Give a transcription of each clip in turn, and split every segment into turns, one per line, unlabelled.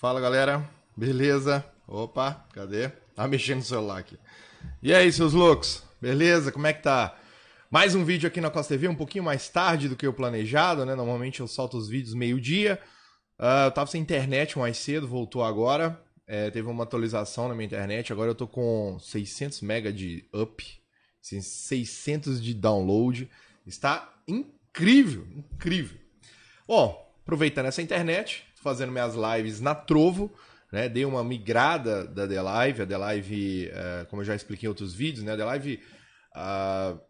Fala galera, beleza? Opa, cadê? Tá mexendo no celular aqui. E aí, seus loucos? Beleza? Como é que tá? Mais um vídeo aqui na Costa TV, um pouquinho mais tarde do que o planejado, né? Normalmente eu solto os vídeos meio-dia. Uh, ah, eu tava sem internet mais cedo, voltou agora. É, teve uma atualização na minha internet, agora eu tô com 600 mega de up, 600 assim, de download. Está incrível, incrível. Bom, aproveitando essa internet, fazendo minhas lives na Trovo. Né? Dei uma migrada da The Live. A The Live, é, como eu já expliquei em outros vídeos, né? a The Live uh,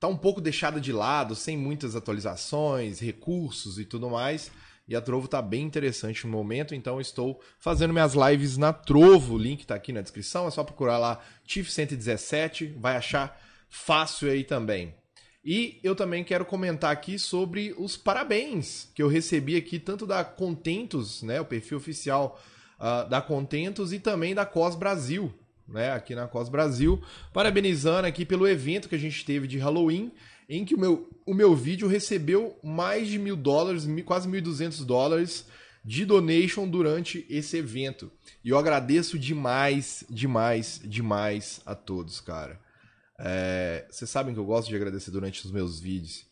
tá um pouco deixada de lado, sem muitas atualizações, recursos e tudo mais. E a Trovo tá bem interessante no momento, então estou fazendo minhas lives na Trovo. O link tá aqui na descrição, é só procurar lá Tiff 117, vai achar fácil aí também. E eu também quero comentar aqui sobre os parabéns que eu recebi aqui, tanto da Contentos, né, o perfil oficial uh, da Contentos, e também da COS Brasil, né, aqui na COS Brasil, parabenizando aqui pelo evento que a gente teve de Halloween, em que o meu, o meu vídeo recebeu mais de mil dólares, quase mil duzentos dólares de donation durante esse evento. E eu agradeço demais, demais, demais a todos, cara. É, vocês sabem que eu gosto de agradecer durante os meus vídeos.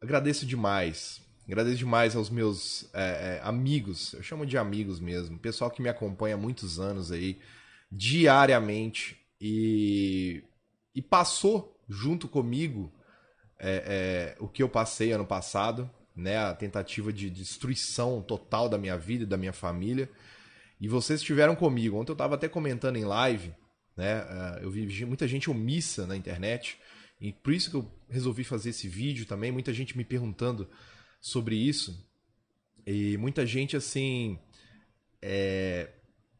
Agradeço demais. Agradeço demais aos meus é, é, amigos. Eu chamo de amigos mesmo. Pessoal que me acompanha há muitos anos aí, diariamente. E, e passou junto comigo é, é, o que eu passei ano passado. Né, a tentativa de destruição total da minha vida e da minha família. E vocês estiveram comigo. Ontem eu estava até comentando em live né? Ah, eu vi muita gente omissa na internet. E por isso que eu resolvi fazer esse vídeo também. Muita gente me perguntando sobre isso. E muita gente, assim. É...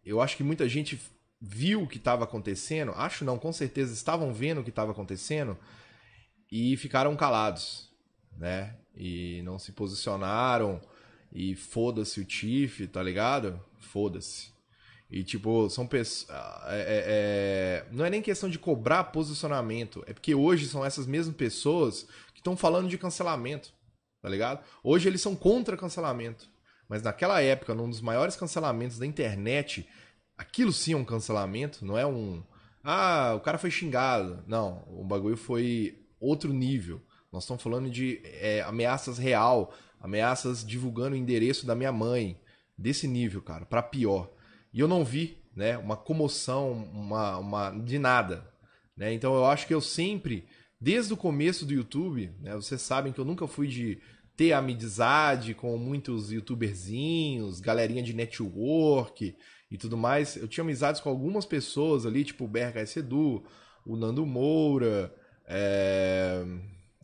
Eu acho que muita gente viu o que estava acontecendo. Acho não, com certeza estavam vendo o que estava acontecendo. E ficaram calados, né? E não se posicionaram. E foda-se o Tiff, tá ligado? Foda-se. E, tipo, são pessoas. Ah, é, é, é, não é nem questão de cobrar posicionamento. É porque hoje são essas mesmas pessoas que estão falando de cancelamento. Tá ligado? Hoje eles são contra cancelamento. Mas naquela época, num dos maiores cancelamentos da internet, aquilo sim é um cancelamento. Não é um. Ah, o cara foi xingado. Não, o bagulho foi outro nível. Nós estamos falando de é, ameaças real, ameaças divulgando o endereço da minha mãe. Desse nível, cara, para pior. E eu não vi, né, uma comoção, uma, uma de nada, né? Então eu acho que eu sempre, desde o começo do YouTube, né, vocês sabem que eu nunca fui de ter amizade com muitos youtuberzinhos, galerinha de network e tudo mais. Eu tinha amizades com algumas pessoas ali, tipo o BRKS Edu, o Nando Moura, é...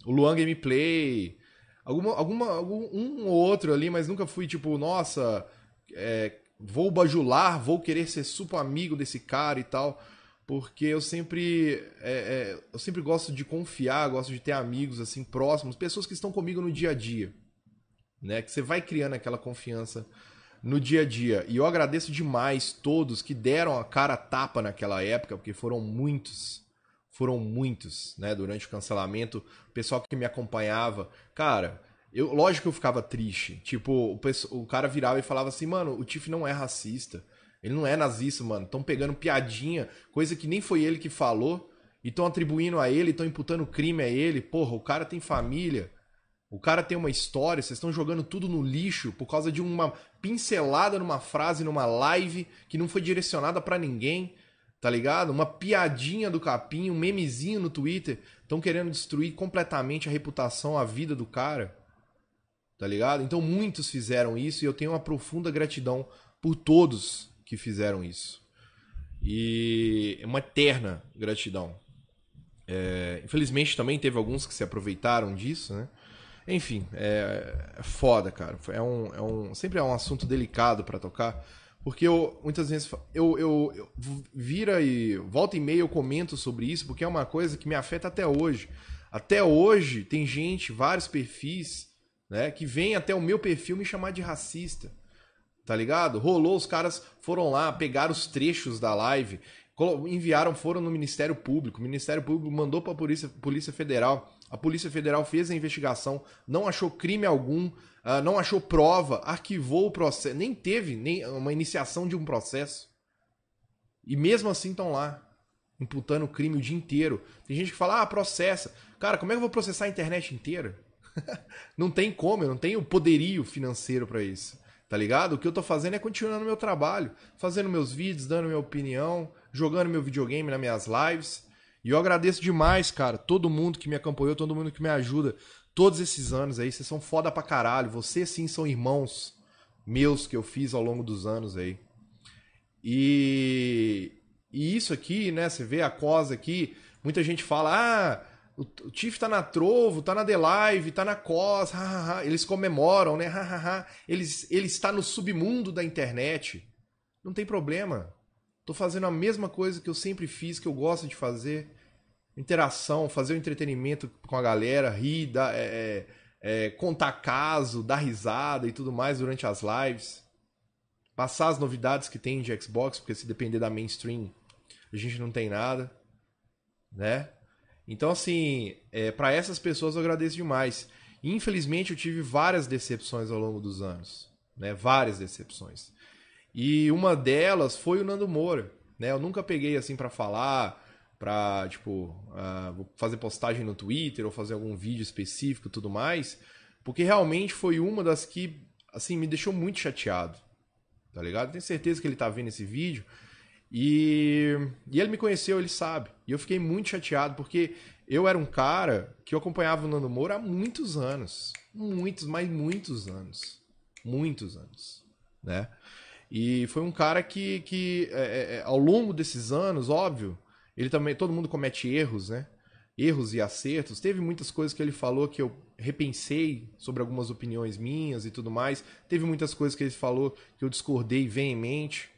o Luan Gameplay, alguma, alguma, algum, um ou outro ali, mas nunca fui tipo, nossa, é vou bajular, vou querer ser super amigo desse cara e tal, porque eu sempre, é, é, eu sempre gosto de confiar, gosto de ter amigos assim próximos, pessoas que estão comigo no dia a dia, né? Que você vai criando aquela confiança no dia a dia. E eu agradeço demais todos que deram a cara tapa naquela época, porque foram muitos, foram muitos, né? Durante o cancelamento, o pessoal que me acompanhava, cara. Eu, lógico que eu ficava triste. Tipo, o, o cara virava e falava assim, mano, o Tiff não é racista. Ele não é nazista, mano. Estão pegando piadinha, coisa que nem foi ele que falou, e estão atribuindo a ele, estão imputando crime a ele. Porra, o cara tem família, o cara tem uma história, vocês estão jogando tudo no lixo por causa de uma pincelada numa frase, numa live que não foi direcionada para ninguém, tá ligado? Uma piadinha do capim, um memezinho no Twitter. Estão querendo destruir completamente a reputação, a vida do cara tá ligado? Então muitos fizeram isso e eu tenho uma profunda gratidão por todos que fizeram isso. E é uma eterna gratidão. É, infelizmente também teve alguns que se aproveitaram disso, né? Enfim, é, é foda, cara. É um, é um, sempre é um assunto delicado para tocar, porque eu muitas vezes eu, eu, eu vira e volta e meia eu comento sobre isso, porque é uma coisa que me afeta até hoje. Até hoje tem gente, vários perfis né? Que vem até o meu perfil me chamar de racista. Tá ligado? Rolou, os caras foram lá, pegaram os trechos da live, enviaram, foram no Ministério Público. O Ministério Público mandou para a Polícia, Polícia Federal. A Polícia Federal fez a investigação, não achou crime algum, uh, não achou prova, arquivou o processo, nem teve nem uma iniciação de um processo. E mesmo assim estão lá, imputando crime o dia inteiro. Tem gente que fala, ah, processa. Cara, como é que eu vou processar a internet inteira? não tem como, eu não tenho poderio financeiro para isso. Tá ligado? O que eu tô fazendo é continuando meu trabalho, fazendo meus vídeos, dando minha opinião, jogando meu videogame nas minhas lives. E eu agradeço demais, cara, todo mundo que me acompanhou, todo mundo que me ajuda todos esses anos aí. Vocês são foda pra caralho. Vocês sim são irmãos meus que eu fiz ao longo dos anos aí. E, e isso aqui, né? Você vê a COS aqui. Muita gente fala, ah, o, o Tiff tá na Trovo, tá na The Live, tá na COS, ha, ha, ha. eles comemoram, né? Ha, ha, ha. Eles, ele está no submundo da internet. Não tem problema. Tô fazendo a mesma coisa que eu sempre fiz, que eu gosto de fazer. Interação, fazer o entretenimento com a galera, rir, dar, é, é, é contar caso, dar risada e tudo mais durante as lives. Passar as novidades que tem de Xbox, porque se depender da mainstream, a gente não tem nada, né? Então, assim, é, para essas pessoas eu agradeço demais. Infelizmente, eu tive várias decepções ao longo dos anos. Né? Várias decepções. E uma delas foi o Nando Moura. Né? Eu nunca peguei assim para falar, para tipo, uh, fazer postagem no Twitter ou fazer algum vídeo específico tudo mais. Porque realmente foi uma das que, assim, me deixou muito chateado. Tá ligado? Tenho certeza que ele tá vendo esse vídeo. E, e ele me conheceu, ele sabe. E eu fiquei muito chateado, porque eu era um cara que eu acompanhava o Nando Moura há muitos anos. Muitos, mas muitos anos. Muitos anos. Né? E foi um cara que, que é, é, é, ao longo desses anos, óbvio, ele também. Todo mundo comete erros, né? Erros e acertos. Teve muitas coisas que ele falou que eu repensei sobre algumas opiniões minhas e tudo mais. Teve muitas coisas que ele falou que eu discordei veemente,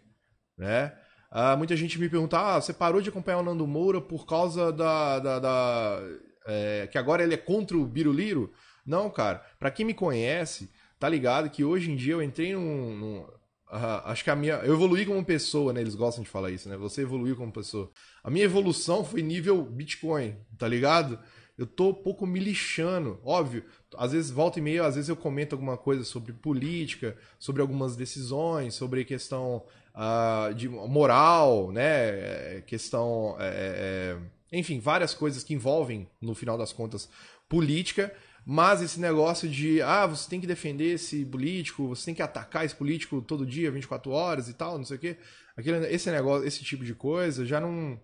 né? Uh, muita gente me pergunta, ah, você parou de acompanhar o Nando Moura por causa da... da, da é, que agora ele é contra o Biruliro? Não, cara. Pra quem me conhece, tá ligado que hoje em dia eu entrei num... num Uh, acho que a minha. Eu evoluí como pessoa, né? Eles gostam de falar isso, né? Você evoluiu como pessoa. A minha evolução foi nível Bitcoin, tá ligado? Eu tô um pouco me lixando, óbvio. Às vezes volta e meia, às vezes eu comento alguma coisa sobre política, sobre algumas decisões, sobre questão uh, de moral, né? Questão, é, é, é... enfim, várias coisas que envolvem no final das contas política. Mas esse negócio de, ah, você tem que defender esse político, você tem que atacar esse político todo dia, 24 horas e tal, não sei o quê. Aquele, esse negócio, esse tipo de coisa já não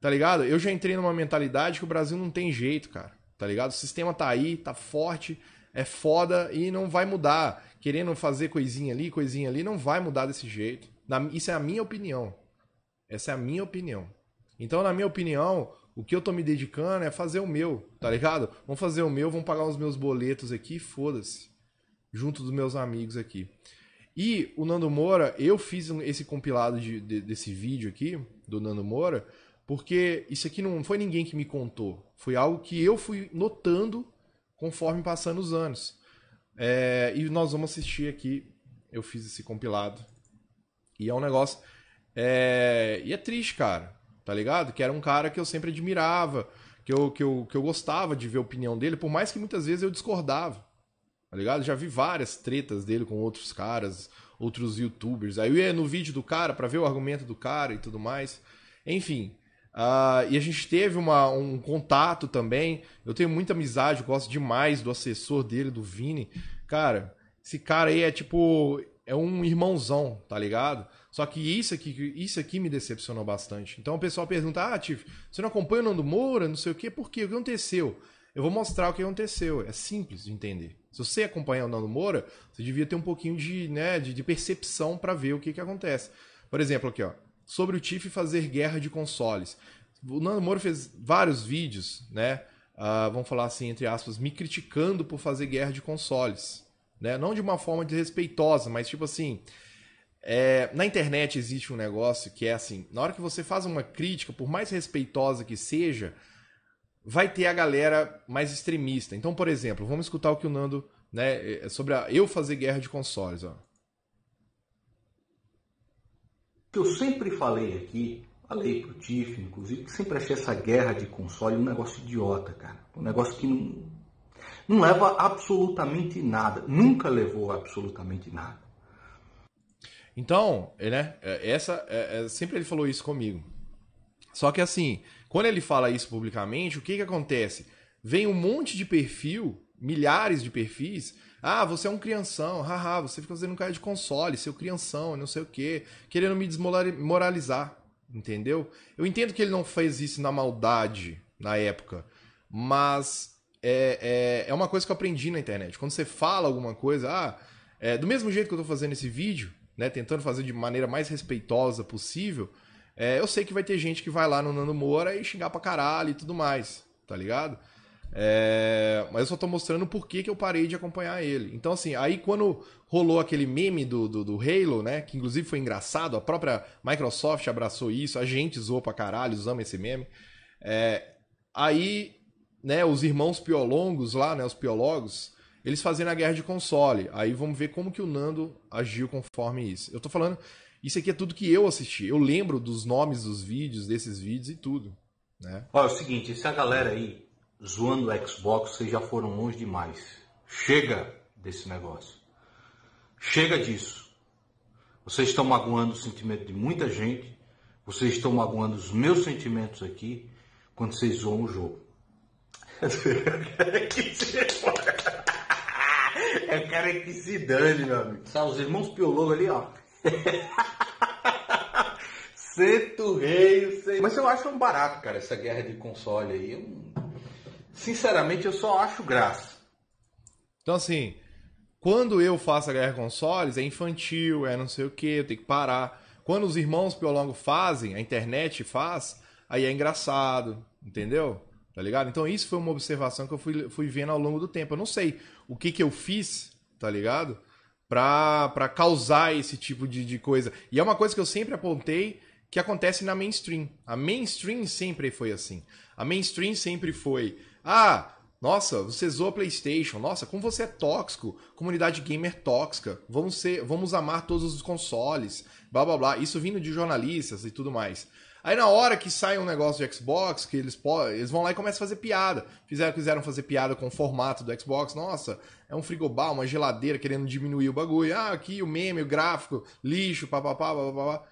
Tá ligado? Eu já entrei numa mentalidade que o Brasil não tem jeito, cara. Tá ligado? O sistema tá aí, tá forte, é foda e não vai mudar. Querendo fazer coisinha ali, coisinha ali, não vai mudar desse jeito. Na, isso é a minha opinião. Essa é a minha opinião. Então, na minha opinião, o que eu tô me dedicando é fazer o meu, tá ligado? Vamos fazer o meu, vamos pagar os meus boletos aqui, foda-se. Junto dos meus amigos aqui. E o Nando Moura, eu fiz esse compilado de, de, desse vídeo aqui, do Nando Moura, porque isso aqui não foi ninguém que me contou. Foi algo que eu fui notando conforme passando os anos. É, e nós vamos assistir aqui. Eu fiz esse compilado. E é um negócio. É, e é triste, cara. Tá ligado? Que era um cara que eu sempre admirava. Que eu, que, eu, que eu gostava de ver a opinião dele, por mais que muitas vezes eu discordava. Tá ligado? Já vi várias tretas dele com outros caras, outros youtubers. Aí eu ia no vídeo do cara para ver o argumento do cara e tudo mais. Enfim, Uh, e a gente teve uma, um contato também. Eu tenho muita amizade, gosto demais do assessor dele, do Vini. Cara, esse cara aí é tipo. É um irmãozão, tá ligado? Só que isso aqui, isso aqui me decepcionou bastante. Então o pessoal pergunta: Ah, Tiff, você não acompanha o Nando Moura? Não sei o quê, por quê? O que aconteceu? Eu vou mostrar o que aconteceu. É simples de entender. Se você acompanhar o Nando Moura, você devia ter um pouquinho de, né, de, de percepção para ver o que, que acontece. Por exemplo, aqui, ó sobre o Tiff fazer guerra de consoles. O Nando Moro fez vários vídeos, né? Uh, vamos falar assim, entre aspas, me criticando por fazer guerra de consoles. Né? Não de uma forma desrespeitosa, mas tipo assim. É, na internet existe um negócio que é assim: na hora que você faz uma crítica, por mais respeitosa que seja, vai ter a galera mais extremista. Então, por exemplo, vamos escutar o que o Nando, né, é, sobre a, eu fazer guerra de consoles. Ó que eu sempre falei aqui, falei pro
Tiff, inclusive, que sempre achei essa guerra de console um negócio idiota, cara. Um negócio que não, não leva absolutamente nada. Nunca levou absolutamente nada.
Então, é, né, é, essa, é, é, sempre ele falou isso comigo. Só que assim, quando ele fala isso publicamente, o que que acontece? Vem um monte de perfil milhares de perfis. Ah, você é um crianção, haha, você fica fazendo um cara de console, seu crianção, não sei o quê, querendo me desmoralizar, entendeu? Eu entendo que ele não fez isso na maldade na época, mas é, é, é uma coisa que eu aprendi na internet. Quando você fala alguma coisa, ah, é, do mesmo jeito que eu tô fazendo esse vídeo, né, tentando fazer de maneira mais respeitosa possível, é, eu sei que vai ter gente que vai lá no Nando Moura e xingar pra caralho e tudo mais, tá ligado? É, mas eu só tô mostrando por que, que eu parei de acompanhar ele. Então, assim, aí quando rolou aquele meme do, do, do, Halo, né? Que inclusive foi engraçado, a própria Microsoft abraçou isso, a gente zoou pra caralho, usamos esse meme. É, aí, né, os irmãos piolongos lá, né? Os piologos, eles fazendo a guerra de console. Aí vamos ver como que o Nando agiu conforme isso. Eu tô falando, isso aqui é tudo que eu assisti. Eu lembro dos nomes dos vídeos, desses vídeos e tudo. Né?
Olha, é o seguinte, essa galera aí zoando o Xbox, vocês já foram longe demais. Chega desse negócio. Chega disso. Vocês estão magoando o sentimento de muita gente. Vocês estão magoando os meus sentimentos aqui quando vocês zoam o jogo. o cara que se dane, meu amigo. Sabe, os irmãos Piololo ali, ó. Seto rei, sei. Mas eu acho um barato, cara, essa guerra de console aí. Um sinceramente, eu só acho
graça. Então, assim, quando eu faço a guerra consoles, é infantil, é não sei o que, eu tenho que parar. Quando os irmãos Piolongo fazem, a internet faz, aí é engraçado, entendeu? Tá ligado? Então, isso foi uma observação que eu fui, fui vendo ao longo do tempo. Eu não sei o que, que eu fiz, tá ligado? Pra, pra causar esse tipo de, de coisa. E é uma coisa que eu sempre apontei que acontece na mainstream. A mainstream sempre foi assim. A mainstream sempre foi ah, nossa, você zoa PlayStation. Nossa, como você é tóxico. Comunidade gamer tóxica. Vamos ser, vamos amar todos os consoles. Blá blá blá. Isso vindo de jornalistas e tudo mais. Aí na hora que sai um negócio de Xbox, que eles, eles vão lá e começam a fazer piada. Fizeram, quiseram fazer piada com o formato do Xbox. Nossa, é um frigobar, uma geladeira querendo diminuir o bagulho. Ah, aqui o meme, o gráfico, lixo, papapá, papapá.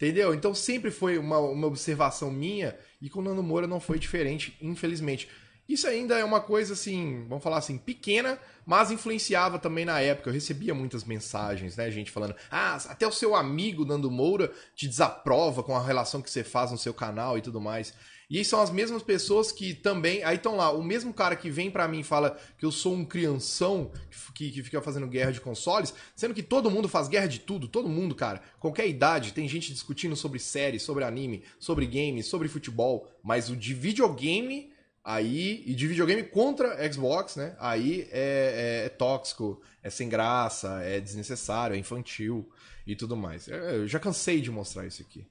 Entendeu? Então sempre foi uma, uma observação minha e com o Nando Moura não foi diferente, infelizmente. Isso ainda é uma coisa assim, vamos falar assim, pequena, mas influenciava também na época. Eu recebia muitas mensagens, né, gente falando: "Ah, até o seu amigo Nando Moura te desaprova com a relação que você faz no seu canal e tudo mais". E aí são as mesmas pessoas que também. Aí estão lá, o mesmo cara que vem para mim e fala que eu sou um crianção que, que fica fazendo guerra de consoles, sendo que todo mundo faz guerra de tudo, todo mundo, cara. Qualquer idade, tem gente discutindo sobre séries, sobre anime, sobre games, sobre futebol, mas o de videogame Aí, e de videogame contra Xbox, né? Aí é, é, é tóxico, é sem graça, é desnecessário, é infantil e tudo mais. É, eu já cansei de mostrar isso aqui.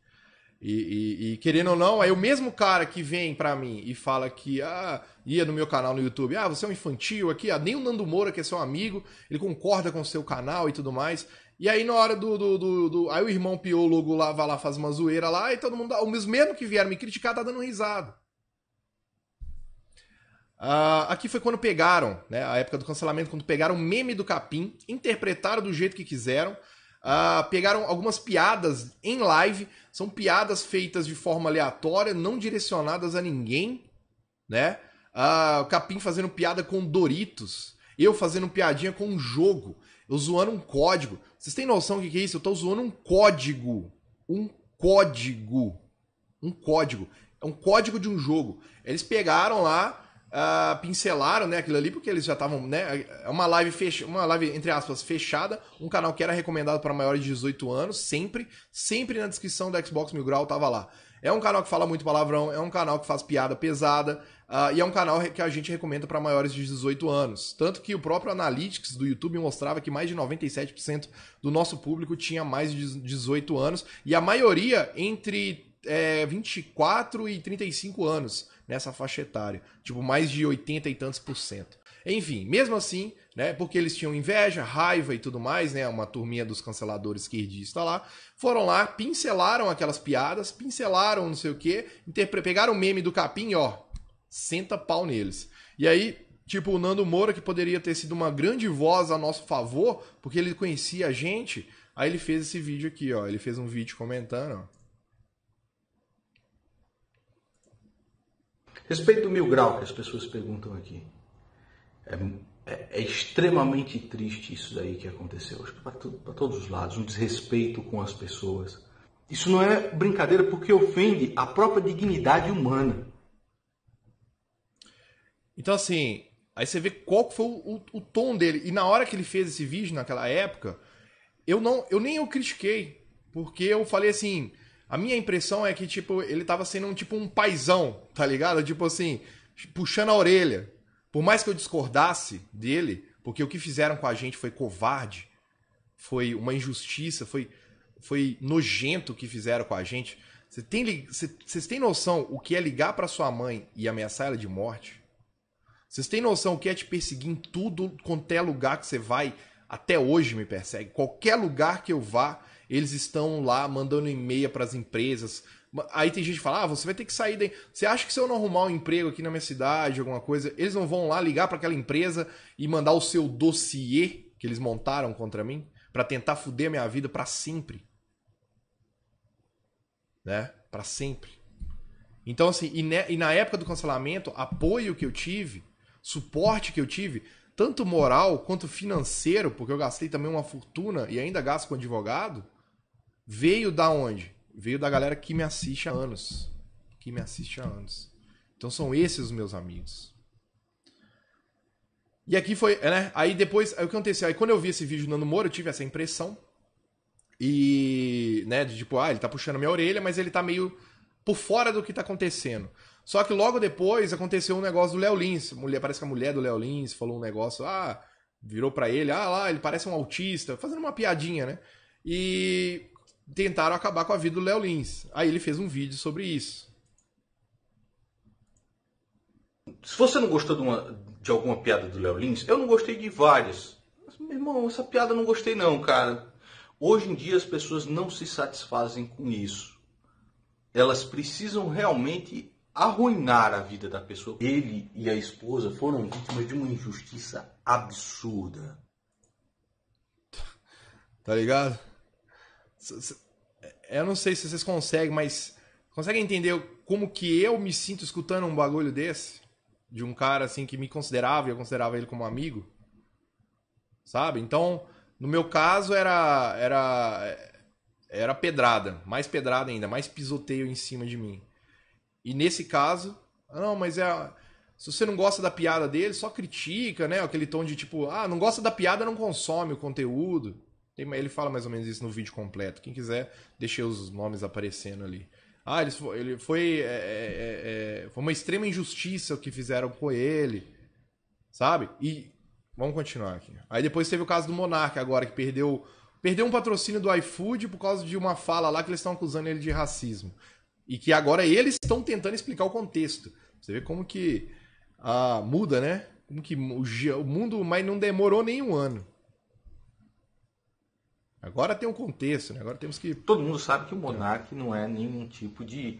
E, e, e, querendo ou não, aí o mesmo cara que vem para mim e fala que ah, ia no meu canal no YouTube, ah, você é um infantil aqui, ah, nem o Nando Moura, que é seu amigo, ele concorda com o seu canal e tudo mais. E aí na hora do. do, do, do aí o irmão piou logo lá, vai lá, faz uma zoeira lá, e todo mundo. o mesmo que vieram me criticar tá dando risada. Uh, aqui foi quando pegaram, né? A época do cancelamento, quando pegaram o meme do Capim, interpretaram do jeito que quiseram, uh, pegaram algumas piadas em live, são piadas feitas de forma aleatória, não direcionadas a ninguém, né? Uh, o Capim fazendo piada com Doritos, eu fazendo piadinha com um jogo, eu zoando um código. Vocês têm noção do que é isso? Eu tô zoando um código. Um código. Um código. É um código de um jogo. Eles pegaram lá Uh, pincelaram né, aquilo ali, porque eles já estavam. Né, é uma live uma live, entre aspas, fechada, um canal que era recomendado para maiores de 18 anos, sempre, sempre na descrição do Xbox Mil Grau tava lá. É um canal que fala muito palavrão, é um canal que faz piada pesada, uh, e é um canal que a gente recomenda para maiores de 18 anos. Tanto que o próprio Analytics do YouTube mostrava que mais de 97% do nosso público tinha mais de 18 anos, e a maioria entre é, eh, 24 e 35 anos nessa faixa etária. Tipo, mais de 80 e tantos por cento. Enfim, mesmo assim, né, porque eles tinham inveja, raiva e tudo mais, né, uma turminha dos canceladores esquerdista lá, foram lá, pincelaram aquelas piadas, pincelaram não sei o quê, pegaram o meme do capim, ó, senta pau neles. E aí, tipo, o Nando Moura, que poderia ter sido uma grande voz a nosso favor, porque ele conhecia a gente, aí ele fez esse vídeo aqui, ó, ele fez um vídeo comentando, ó. Respeito do mil grau que as pessoas perguntam aqui.
É, é, é extremamente triste isso daí que aconteceu. Acho que para todos os lados, um desrespeito com as pessoas. Isso não é brincadeira porque ofende a própria
dignidade humana. Então assim, aí você vê qual foi o, o, o tom dele. E na hora que ele fez esse vídeo naquela época, eu não, eu nem eu critiquei, porque eu falei assim, a minha impressão é que, tipo, ele tava sendo um tipo um paizão, tá ligado? Tipo assim, puxando a orelha. Por mais que eu discordasse dele, porque o que fizeram com a gente foi covarde, foi uma injustiça, foi, foi nojento o que fizeram com a gente. Vocês têm, cê, têm noção o que é ligar para sua mãe e ameaçar ela de morte? Vocês têm noção o que é te perseguir em tudo, quanto é lugar que você vai? Até hoje me persegue. Qualquer lugar que eu vá, eles estão lá mandando e-mail para as empresas. Aí tem gente que fala: ah, você vai ter que sair daí. Você acha que se eu não arrumar um emprego aqui na minha cidade, alguma coisa, eles não vão lá ligar para aquela empresa e mandar o seu dossiê que eles montaram contra mim para tentar fuder a minha vida para sempre? Né? Para sempre. Então, assim, e, ne, e na época do cancelamento, apoio que eu tive, suporte que eu tive, tanto moral quanto financeiro, porque eu gastei também uma fortuna e ainda gasto com advogado, Veio da onde? Veio da galera que me assiste há anos. Que me assiste há anos. Então são esses os meus amigos. E aqui foi, é, né? Aí depois, aí o que aconteceu? Aí quando eu vi esse vídeo do Nando Moro, eu tive essa impressão. E, né, de tipo, ah, ele tá puxando minha orelha, mas ele tá meio por fora do que tá acontecendo. Só que logo depois aconteceu um negócio do Léo Lins. Mulher, parece que a mulher do Léo Lins falou um negócio, ah, virou para ele, ah lá, ele parece um autista, fazendo uma piadinha, né? E tentaram acabar com a vida do Léo Lins. Aí ele fez um vídeo sobre isso. Se você não gostou de, uma, de alguma
piada do Léo Lins, eu não gostei de várias. Mas, meu irmão, essa piada eu não gostei não, cara. Hoje em dia as pessoas não se satisfazem com isso. Elas precisam realmente arruinar a vida da pessoa. Ele e a esposa foram vítimas de uma
injustiça absurda. Tá ligado? eu não sei se vocês conseguem, mas conseguem entender como que eu me sinto escutando um bagulho desse? De um cara assim que me considerava e eu considerava ele como amigo? Sabe? Então, no meu caso era era era pedrada, mais pedrada ainda, mais pisoteio em cima de mim. E nesse caso, não, mas é se você não gosta da piada dele, só critica, né? Aquele tom de tipo, ah, não gosta da piada, não consome o conteúdo ele fala mais ou menos isso no vídeo completo. Quem quiser, deixei os nomes aparecendo ali. Ah, ele foi, é, é, é, é, foi uma extrema injustiça o que fizeram com ele, sabe? E vamos continuar aqui. Aí depois teve o caso do Monark agora, que perdeu, perdeu um patrocínio do iFood por causa de uma fala lá que eles estão acusando ele de racismo. E que agora eles estão tentando explicar o contexto. Você vê como que ah, muda, né? Como que o, o mundo, mas não demorou nem um ano. Agora tem um contexto, né? Agora temos que. Todo mundo sabe que o Monark não é nenhum tipo de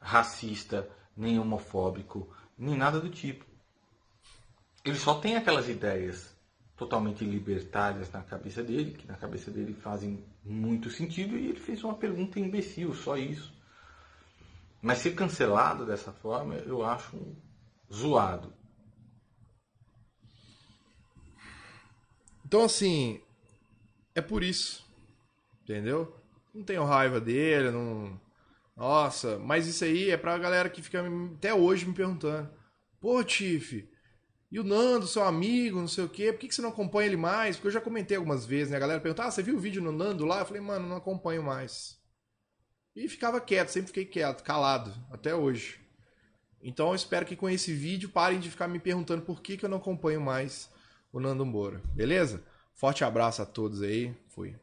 racista, nem homofóbico, nem nada do tipo. Ele só tem aquelas ideias totalmente libertárias na cabeça dele, que na cabeça dele fazem muito sentido, e ele fez uma pergunta imbecil, só isso. Mas
ser cancelado dessa forma, eu acho zoado. Então, assim, é por isso. Entendeu? Não tenho raiva dele, não. Nossa, mas isso aí é pra galera que fica até hoje me perguntando. Pô, Tiff, e o Nando, seu amigo, não sei o quê, por que, que você não acompanha ele mais? Porque eu já comentei algumas vezes, né? A galera pergunta, ah, você viu o vídeo no Nando lá? Eu falei, mano, não acompanho mais. E ficava quieto, sempre fiquei quieto, calado, até hoje. Então eu espero que com esse vídeo parem de ficar me perguntando por que, que eu não acompanho mais o Nando Moura, beleza? Forte abraço a todos aí. Fui.